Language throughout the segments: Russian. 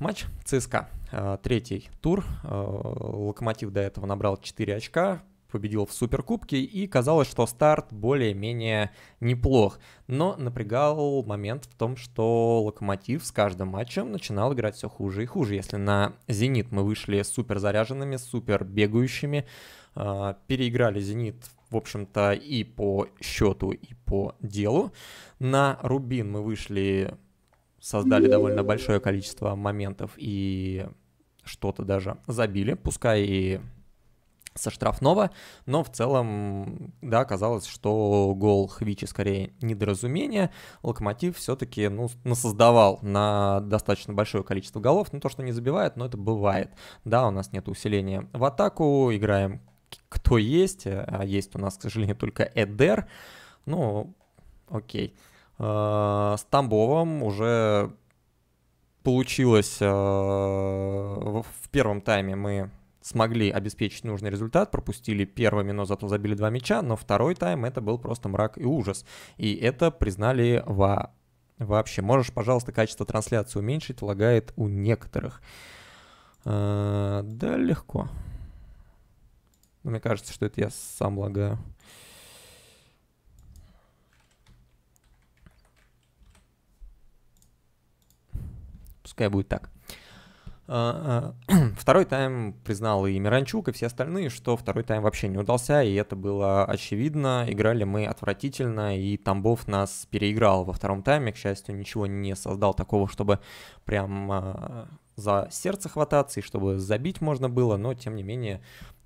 матч ЦСКА. Э, третий тур. Э, Локомотив до этого набрал 4 очка, победил в Суперкубке, и казалось, что старт более-менее неплох. Но напрягал момент в том, что Локомотив с каждым матчем начинал играть все хуже и хуже. Если на Зенит мы вышли супер заряженными, супер бегающими, э, переиграли Зенит в общем-то, и по счету, и по делу. На Рубин мы вышли создали довольно большое количество моментов и что-то даже забили, пускай и со штрафного, но в целом, да, казалось, что гол Хвичи скорее недоразумение. Локомотив все-таки, ну, насоздавал на достаточно большое количество голов, но ну, то, что не забивает, но это бывает. Да, у нас нет усиления в атаку, играем кто есть, а есть у нас, к сожалению, только Эдер, ну, окей. Okay. Э, с Тамбовом уже получилось э, в первом тайме мы смогли обеспечить нужный результат, пропустили первыми, но зато забили два мяча, но второй тайм это был просто мрак и ужас. И это признали во... вообще. Можешь, пожалуйста, качество трансляции уменьшить, лагает у некоторых. Э, да, легко. мне кажется, что это я сам лагаю. Пускай будет так. А, а, второй тайм признал и Миранчук, и все остальные, что второй тайм вообще не удался, и это было очевидно. Играли мы отвратительно, и Тамбов нас переиграл во втором тайме. К счастью, ничего не создал такого, чтобы прям а, за сердце хвататься и чтобы забить можно было, но тем не менее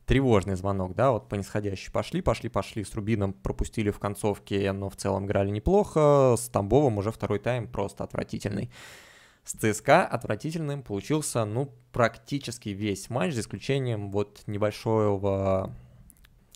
тревожный звонок, да, вот по нисходящей пошли, пошли, пошли, с Рубином пропустили в концовке, но в целом играли неплохо, с Тамбовым уже второй тайм просто отвратительный. С ЦСКА отвратительным получился, ну, практически весь матч, за исключением вот небольшого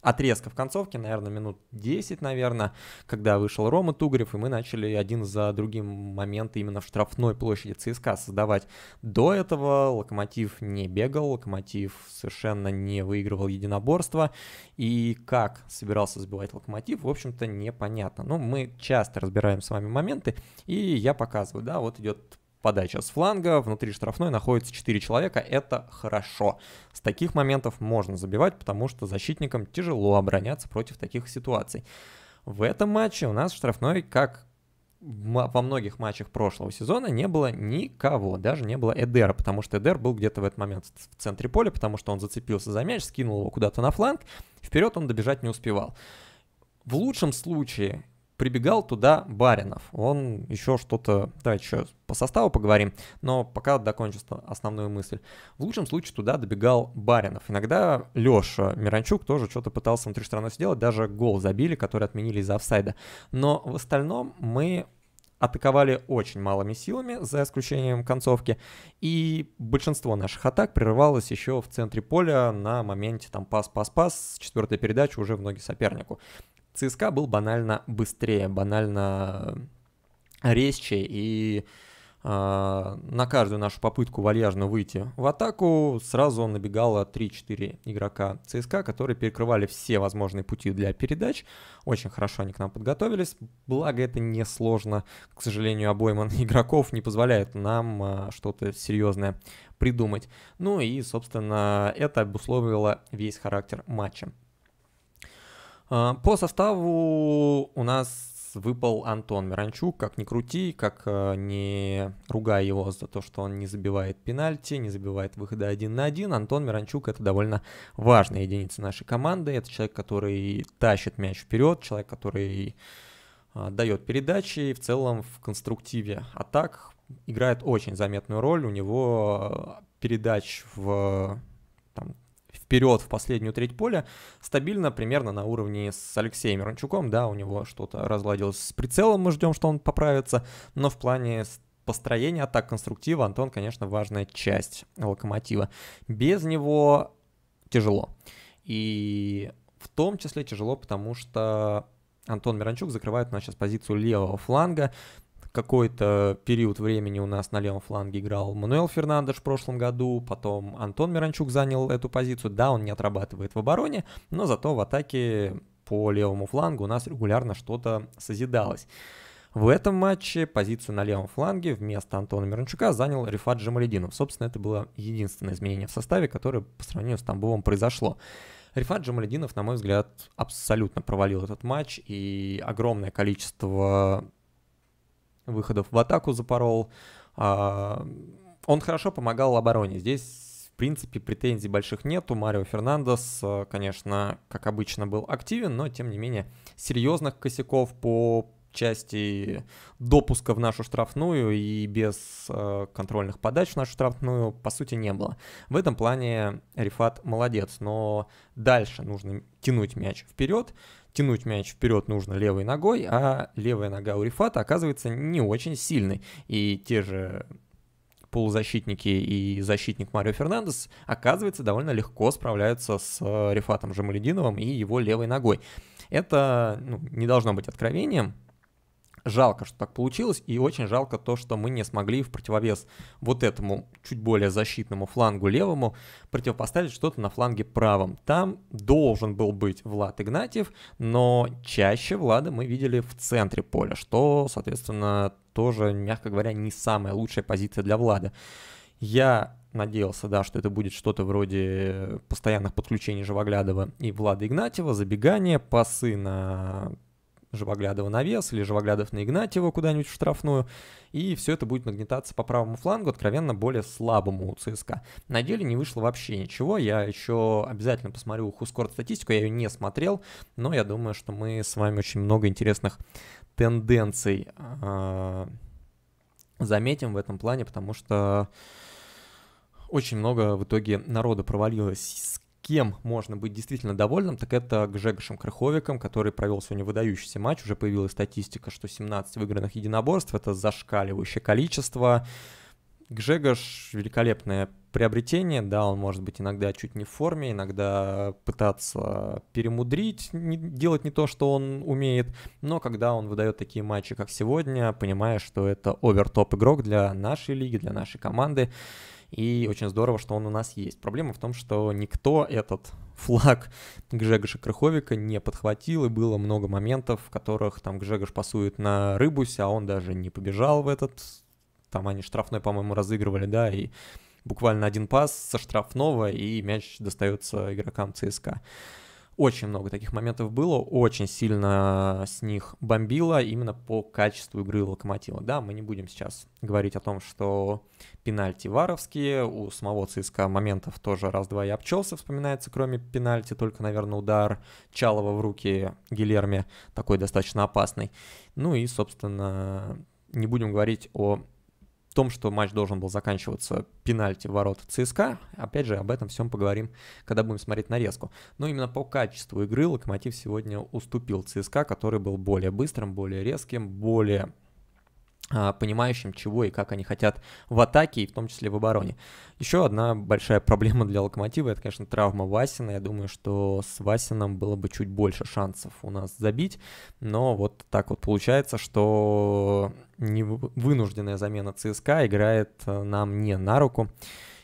отрезка в концовке, наверное, минут 10, наверное, когда вышел Рома Тугарев, и мы начали один за другим моменты именно в штрафной площади ЦСКА создавать. До этого Локомотив не бегал, Локомотив совершенно не выигрывал единоборство, и как собирался сбивать Локомотив, в общем-то, непонятно. Но ну, мы часто разбираем с вами моменты, и я показываю, да, вот идет подача с фланга, внутри штрафной находится 4 человека, это хорошо. С таких моментов можно забивать, потому что защитникам тяжело обороняться против таких ситуаций. В этом матче у нас штрафной, как во многих матчах прошлого сезона не было никого, даже не было Эдера, потому что Эдер был где-то в этот момент в центре поля, потому что он зацепился за мяч, скинул его куда-то на фланг, вперед он добежать не успевал. В лучшем случае прибегал туда Баринов. Он еще что-то, да, еще по составу поговорим, но пока докончу основную мысль. В лучшем случае туда добегал Баринов. Иногда Леша Миранчук тоже что-то пытался внутри страны сделать, даже гол забили, который отменили из-за офсайда. Но в остальном мы атаковали очень малыми силами, за исключением концовки, и большинство наших атак прерывалось еще в центре поля на моменте там пас-пас-пас, четвертая передача уже в ноги сопернику. ЦСКА был банально быстрее, банально э, резче, и э, на каждую нашу попытку вальяжно выйти в атаку сразу набегало 3-4 игрока ЦСКА, которые перекрывали все возможные пути для передач. Очень хорошо они к нам подготовились, благо это несложно. К сожалению, обойма игроков не позволяет нам э, что-то серьезное придумать. Ну и, собственно, это обусловило весь характер матча. А, по составу у нас выпал Антон Миранчук, как ни крути, как э, не ругай его за то, что он не забивает пенальти, не забивает выхода один на один. Антон Миранчук — это довольно важная единица нашей команды. Это человек, который тащит мяч вперед, человек, который а, дает передачи и в целом в конструктиве атак играет очень заметную роль. У него передач в вперед в последнюю треть поля, стабильно примерно на уровне с Алексеем Мирончуком, да, у него что-то разладилось с прицелом, мы ждем, что он поправится, но в плане построения атак конструктива Антон, конечно, важная часть локомотива. Без него тяжело. И в том числе тяжело, потому что Антон Миранчук закрывает у нас сейчас позицию левого фланга какой-то период времени у нас на левом фланге играл Мануэл Фернандеш в прошлом году, потом Антон Миранчук занял эту позицию. Да, он не отрабатывает в обороне, но зато в атаке по левому флангу у нас регулярно что-то созидалось. В этом матче позицию на левом фланге вместо Антона Миранчука занял Рифат Джамалединов. Собственно, это было единственное изменение в составе, которое по сравнению с Тамбовым произошло. Рифат Джамалединов, на мой взгляд, абсолютно провалил этот матч, и огромное количество выходов в атаку запорол. А, он хорошо помогал обороне. Здесь, в принципе, претензий больших нету. Марио Фернандес, э, конечно, как обычно, был активен, но, тем не менее, серьезных косяков по части допуска в нашу штрафную и без э, контрольных подач в нашу штрафную, по сути, не было. В этом плане Рифат молодец, но дальше нужно тянуть мяч вперед. Тянуть мяч вперед нужно левой ногой, а левая нога у Рифата оказывается не очень сильной. И те же полузащитники и защитник Марио Фернандес, оказывается, довольно легко справляются с э, Рифатом Жамалединовым и его левой ногой. Это ну, не должно быть откровением, Жалко, что так получилось, и очень жалко то, что мы не смогли в противовес вот этому чуть более защитному флангу левому противопоставить что-то на фланге правом. Там должен был быть Влад Игнатьев, но чаще Влада мы видели в центре поля, что, соответственно, тоже, мягко говоря, не самая лучшая позиция для Влада. Я надеялся, да, что это будет что-то вроде постоянных подключений Живоглядова и Влада Игнатьева, забегания, пасы на Живоглядова на вес или Живоглядов на Игнатьева куда-нибудь в штрафную. И все это будет нагнетаться по правому флангу, откровенно более слабому у ЦСКА. На деле не вышло вообще ничего. Я еще обязательно посмотрю Хускорт статистику, я ее не смотрел, но я думаю, что мы с вами очень много интересных тенденций а, заметим в этом плане, потому что очень много в итоге народа провалилось кем можно быть действительно довольным, так это Гжегошем Крыховиком, который провел сегодня выдающийся матч. Уже появилась статистика, что 17 выигранных единоборств — это зашкаливающее количество. Гжегош — великолепное приобретение, да, он может быть иногда чуть не в форме, иногда пытаться перемудрить, не, делать не то, что он умеет, но когда он выдает такие матчи, как сегодня, понимая, что это овертоп игрок для нашей лиги, для нашей команды, и очень здорово, что он у нас есть. Проблема в том, что никто этот флаг Гжегоша Крыховика не подхватил, и было много моментов, в которых там Гжегош пасует на рыбусь, а он даже не побежал в этот, там они штрафной, по-моему, разыгрывали, да, и буквально один пас со штрафного, и мяч достается игрокам ЦСКА. Очень много таких моментов было, очень сильно с них бомбило именно по качеству игры Локомотива. Да, мы не будем сейчас говорить о том, что пенальти варовские, у самого ЦСКА моментов тоже раз-два и обчелся, вспоминается, кроме пенальти, только, наверное, удар Чалова в руки Гилерме, такой достаточно опасный. Ну и, собственно, не будем говорить о в том, что матч должен был заканчиваться пенальти в ворота ЦСКА. Опять же, об этом всем поговорим, когда будем смотреть нарезку. Но именно по качеству игры Локомотив сегодня уступил ЦСКА, который был более быстрым, более резким, более а, понимающим, чего и как они хотят в атаке и в том числе в обороне. Еще одна большая проблема для Локомотива, это, конечно, травма Васина. Я думаю, что с Васином было бы чуть больше шансов у нас забить, но вот так вот получается, что вынужденная замена ЦСКА играет э, нам не на руку.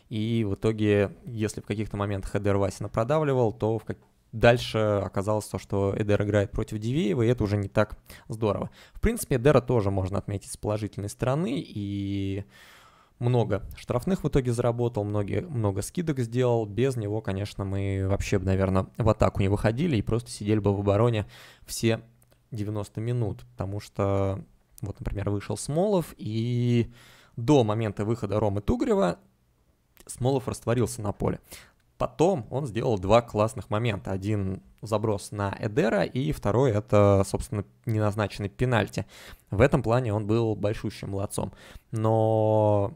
И в итоге, если в каких-то моментах Эдер Васина продавливал, то в, как Дальше оказалось то, что Эдер играет против Дивеева, и это уже не так здорово. В принципе, Эдера тоже можно отметить с положительной стороны, и много штрафных в итоге заработал, многие, много скидок сделал. Без него, конечно, мы вообще бы, наверное, в атаку не выходили и просто сидели бы в обороне все 90 минут, потому что, вот, например, вышел Смолов, и до момента выхода Ромы Тугрева Смолов растворился на поле. Потом он сделал два классных момента. Один заброс на Эдера, и второй — это, собственно, неназначенный пенальти. В этом плане он был большущим молодцом. Но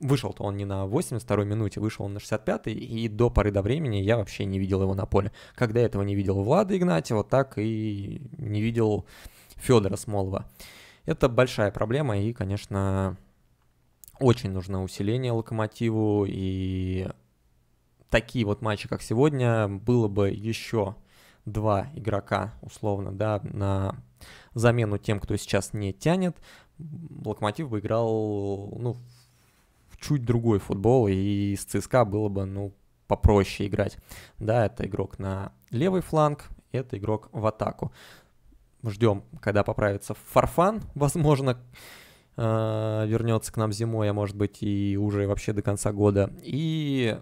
вышел-то он не на 82-й минуте, вышел он на 65-й, и до поры до времени я вообще не видел его на поле. Когда этого не видел Влада Игнатьева, так и не видел Федора Смолова. Это большая проблема, и, конечно, очень нужно усиление локомотиву, и такие вот матчи, как сегодня, было бы еще два игрока, условно, да, на замену тем, кто сейчас не тянет, Локомотив бы играл, ну, в чуть другой футбол, и с ЦСКА было бы, ну, попроще играть. Да, это игрок на левый фланг, это игрок в атаку. Ждем, когда поправится Фарфан, возможно, э, вернется к нам зимой, а может быть и уже вообще до конца года. И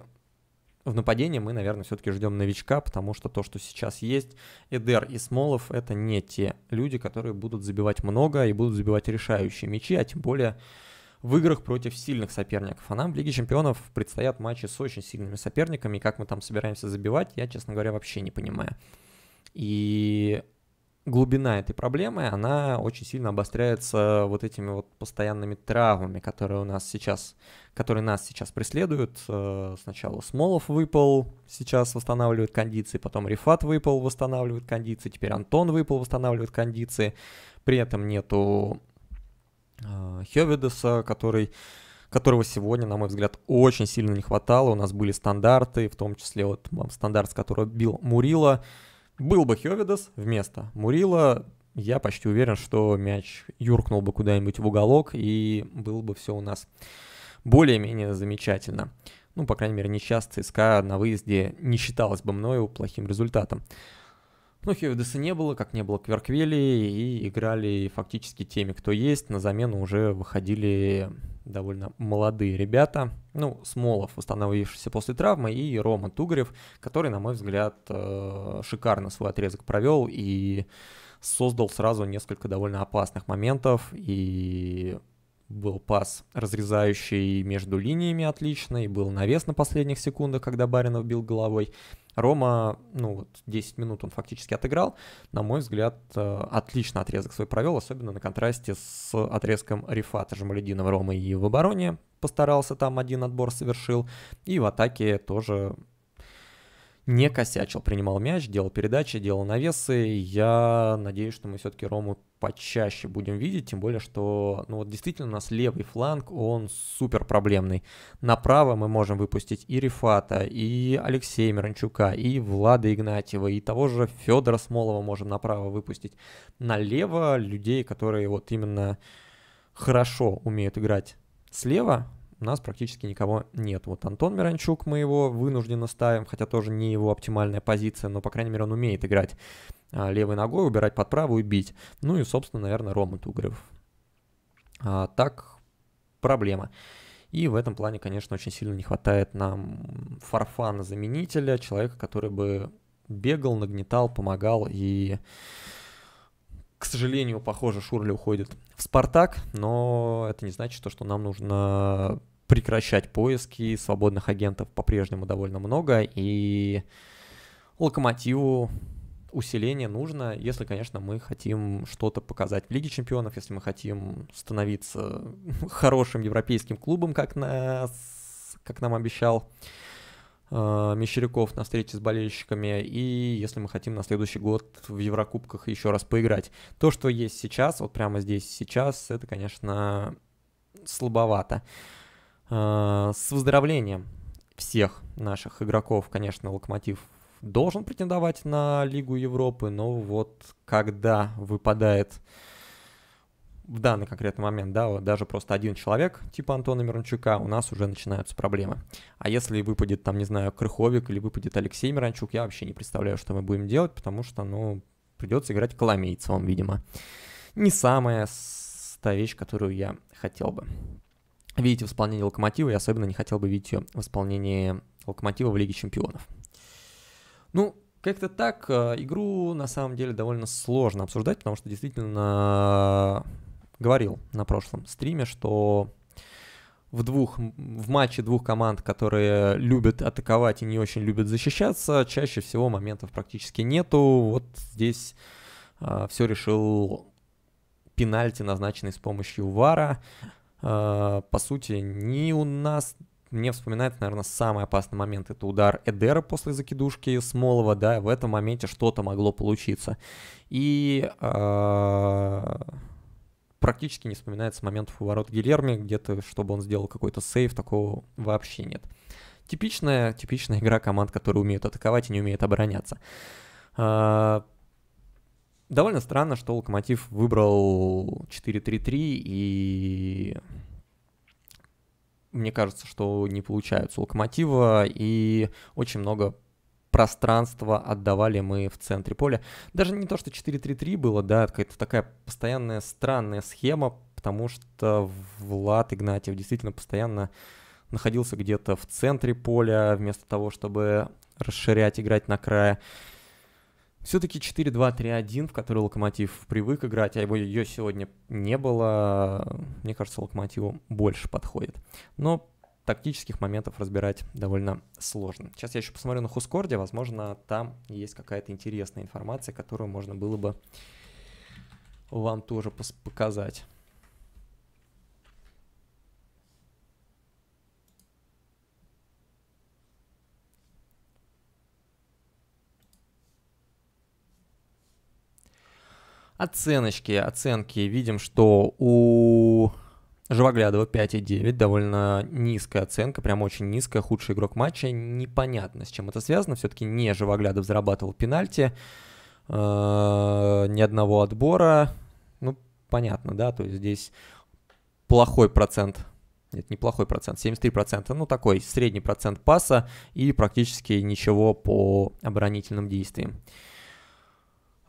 в нападении мы, наверное, все-таки ждем новичка, потому что то, что сейчас есть, Эдер и Смолов, это не те люди, которые будут забивать много и будут забивать решающие мячи, а тем более в играх против сильных соперников. А нам в Лиге Чемпионов предстоят матчи с очень сильными соперниками, и как мы там собираемся забивать, я, честно говоря, вообще не понимаю. И глубина этой проблемы, она очень сильно обостряется вот этими вот постоянными травмами, которые у нас сейчас, которые нас сейчас преследуют. Э, сначала Смолов выпал, сейчас восстанавливает кондиции, потом Рифат выпал, восстанавливает кондиции, теперь Антон выпал, восстанавливает кондиции. При этом нету э, Хеведеса, который которого сегодня, на мой взгляд, очень сильно не хватало. У нас были стандарты, в том числе вот стандарт, с которого бил Мурила, был бы Хевидес вместо Мурила, я почти уверен, что мяч юркнул бы куда-нибудь в уголок, и было бы все у нас более-менее замечательно. Ну, по крайней мере, несчастье СКА на выезде не считалось бы мною плохим результатом. Ну, Хевидеса не было, как не было Кверквели, и играли фактически теми, кто есть. На замену уже выходили довольно молодые ребята. Ну, Смолов, восстановившийся после травмы, и Рома Тугарев, который, на мой взгляд, э, шикарно свой отрезок провел и создал сразу несколько довольно опасных моментов. И был пас, разрезающий между линиями отличный, был навес на последних секундах, когда Баринов бил головой. Рома, ну вот 10 минут он фактически отыграл. На мой взгляд, э, отлично отрезок свой провел, особенно на контрасте с отрезком Рифата Жамалединова Рома и в обороне постарался, там один отбор совершил. И в атаке тоже не косячил, принимал мяч, делал передачи, делал навесы. Я надеюсь, что мы все-таки Рому почаще будем видеть, тем более, что ну, вот действительно у нас левый фланг, он супер проблемный. Направо мы можем выпустить и Рифата, и Алексея Миранчука, и Влада Игнатьева, и того же Федора Смолова можем направо выпустить. Налево людей, которые вот именно хорошо умеют играть слева, у нас практически никого нет. Вот Антон Миранчук, мы его вынужденно ставим, хотя тоже не его оптимальная позиция, но, по крайней мере, он умеет играть а, левой ногой, убирать под правую, и бить. Ну и, собственно, наверное, Рома Тугрев. А, так, проблема. И в этом плане, конечно, очень сильно не хватает нам фарфана-заменителя, человека, который бы бегал, нагнетал, помогал и... К сожалению, похоже, Шурли уходит в «Спартак», но это не значит, что нам нужно прекращать поиски, свободных агентов по-прежнему довольно много, и локомотиву усиление нужно, если, конечно, мы хотим что-то показать в Лиге Чемпионов, если мы хотим становиться хорошим европейским клубом, как, нас, как нам обещал э, Мещеряков на встрече с болельщиками, и если мы хотим на следующий год в Еврокубках еще раз поиграть. То, что есть сейчас, вот прямо здесь сейчас, это, конечно, слабовато. Э, с выздоровлением всех наших игроков, конечно, Локомотив должен претендовать на Лигу Европы, но вот когда выпадает в данный конкретный момент, да, вот даже просто один человек, типа Антона Мирончука, у нас уже начинаются проблемы. А если выпадет, там, не знаю, Крыховик или выпадет Алексей Мирончук, я вообще не представляю, что мы будем делать, потому что, ну, придется играть Коломейцевым, видимо. Не самая та вещь, которую я хотел бы видеть в исполнении Локомотива, и особенно не хотел бы видеть ее в исполнении Локомотива в Лиге Чемпионов. Ну, как-то так, э, игру на самом деле довольно сложно обсуждать, потому что действительно э, говорил на прошлом стриме, что в двух в матче двух команд, которые любят атаковать и не очень любят защищаться, чаще всего моментов практически нету. Вот здесь э, все решил пенальти, назначенный с помощью ВАРа. А, по сути, не у нас мне вспоминается, наверное, самый опасный момент. Это удар Эдера после закидушки Смолова, да, в этом моменте что-то могло получиться. И э, практически не вспоминается момент в ворот Гильерми, где-то, чтобы он сделал какой-то сейв, такого вообще нет. Типичная, типичная игра команд, которые умеют атаковать и не умеют обороняться. Э, довольно странно, что Локомотив выбрал 4-3-3, и мне кажется, что не получается у Локомотива, и очень много пространства отдавали мы в центре поля. Даже не то, что 4-3-3 было, да, какая-то такая постоянная странная схема, потому что Влад Игнатьев действительно постоянно находился где-то в центре поля, вместо того, чтобы расширять, играть на края. Все-таки 4-2-3-1, в который Локомотив привык играть, а его ее сегодня не было, мне кажется, Локомотиву больше подходит. Но тактических моментов разбирать довольно сложно. Сейчас я еще посмотрю на Хускорде, возможно, там есть какая-то интересная информация, которую можно было бы вам тоже показать. Оценочки, оценки. Видим, что у Живоглядова 5,9, довольно низкая оценка, прям очень низкая, худший игрок матча. Непонятно, с чем это связано. Все-таки не Живоглядов зарабатывал пенальти, э, ни одного отбора. Ну, понятно, да, то есть здесь плохой процент нет, неплохой процент, 73%, ну такой средний процент паса и практически ничего по оборонительным действиям.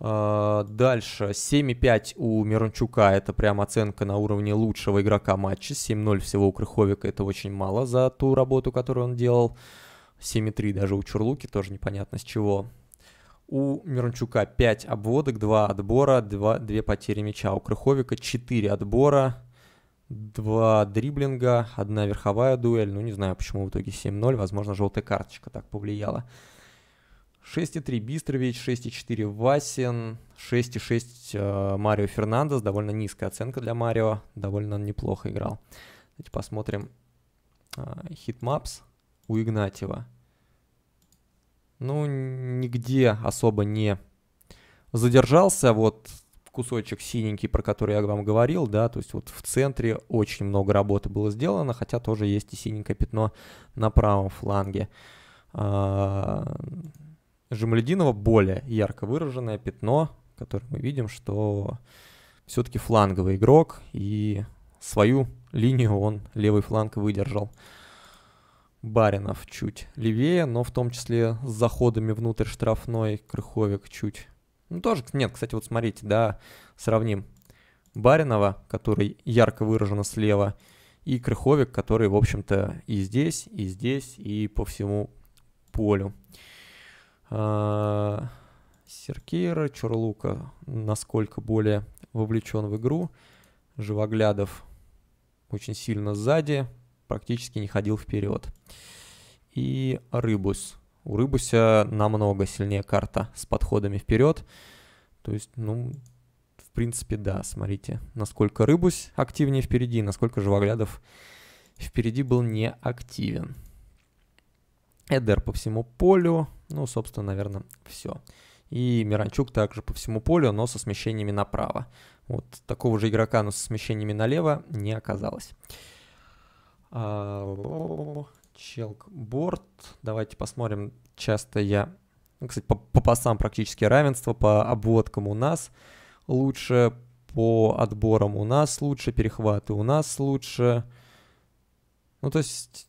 А, дальше 7,5 у Мирончука, это прям оценка на уровне лучшего игрока матча, 7-0 всего у Крыховика, это очень мало за ту работу, которую он делал, 7,3 даже у Чурлуки, тоже непонятно с чего. У Мирончука 5 обводок, 2 отбора, 2, 2 потери мяча, у Крыховика 4 отбора, 2 дриблинга, 1 верховая дуэль, ну не знаю почему в итоге 7-0, возможно желтая карточка так повлияла. 6,3 Бистрович, 6,4 Васин, 6,6 э, Марио Фернандес. Довольно низкая оценка для Марио. Довольно неплохо играл. Давайте посмотрим э, хитмапс у Игнатьева. Ну, нигде особо не задержался. Вот кусочек синенький, про который я вам говорил, да, то есть вот в центре очень много работы было сделано, хотя тоже есть и синенькое пятно на правом фланге. А, Жемалединова более ярко выраженное пятно, которое мы видим, что все-таки фланговый игрок, и свою линию он левый фланг выдержал. Баринов чуть левее, но в том числе с заходами внутрь штрафной, Крыховик чуть... Ну, тоже, нет, кстати, вот смотрите, да, сравним Баринова, который ярко выражено слева, и Крыховик, который, в общем-то, и здесь, и здесь, и по всему полю. Серкейра, Чурлука насколько более вовлечен в игру. Живоглядов очень сильно сзади, практически не ходил вперед. И Рыбус. У Рыбуся намного сильнее карта с подходами вперед. То есть, ну, в принципе, да, смотрите, насколько Рыбусь активнее впереди, насколько Живоглядов впереди был не активен. Эдер по всему полю, ну, собственно, наверное, все. И Миранчук также по всему полю, но со смещениями направо. Вот такого же игрока, но со смещениями налево не оказалось. А, Челкборд. Давайте посмотрим. Часто я... Ну, кстати, по, по пасам практически равенство, по обводкам у нас лучше, по отборам у нас лучше, перехваты у нас лучше. Ну, то есть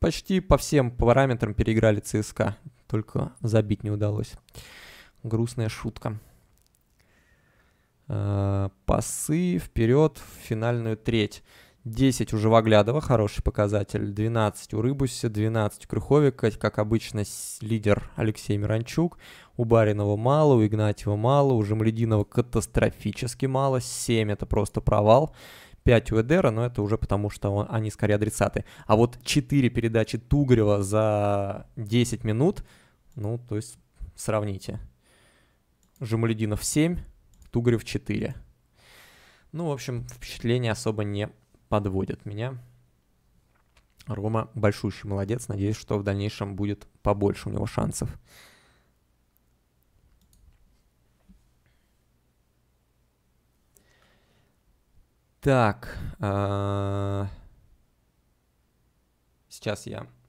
почти по всем параметрам переиграли ЦСКА, только забить не удалось. Грустная шутка. Э, пасы вперед в финальную треть. 10 у Живоглядова, хороший показатель, 12 у Рыбуся, 12 у Крюховика, как обычно лидер Алексей Миранчук, у Баринова мало, у Игнатьева мало, у Жемлединова катастрофически мало, 7 это просто провал, 5 у Эдера, но это уже потому, что он, они скорее адресаты. А вот 4 передачи Тугрева за 10 минут, ну, то есть сравните. Жемалединов 7, Тугрев 4. Ну, в общем, впечатление особо не подводит меня. Рома большущий молодец. Надеюсь, что в дальнейшем будет побольше у него шансов. Так. А, сейчас я